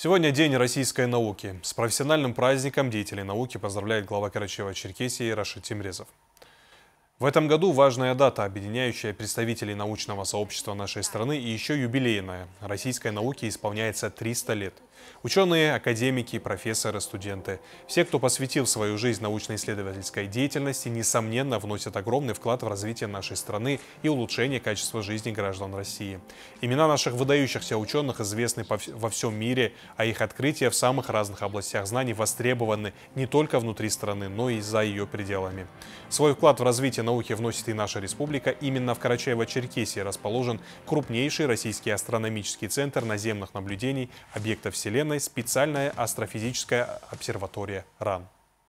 Сегодня День российской науки. С профессиональным праздником деятелей науки поздравляет глава Карачева-Черкесии Рашид Тимрезов. В этом году важная дата, объединяющая представителей научного сообщества нашей страны и еще юбилейная. Российской науке исполняется 300 лет – Ученые, академики, профессоры, студенты. Все, кто посвятил свою жизнь научно-исследовательской деятельности, несомненно, вносят огромный вклад в развитие нашей страны и улучшение качества жизни граждан России. Имена наших выдающихся ученых известны во всем мире, а их открытия в самых разных областях знаний востребованы не только внутри страны, но и за ее пределами. Свой вклад в развитие науки вносит и наша республика. Именно в Карачаево-Черкесии расположен крупнейший российский астрономический центр наземных наблюдений объектов Вселенной Вселенной специальная астрофизическая обсерватория РАН.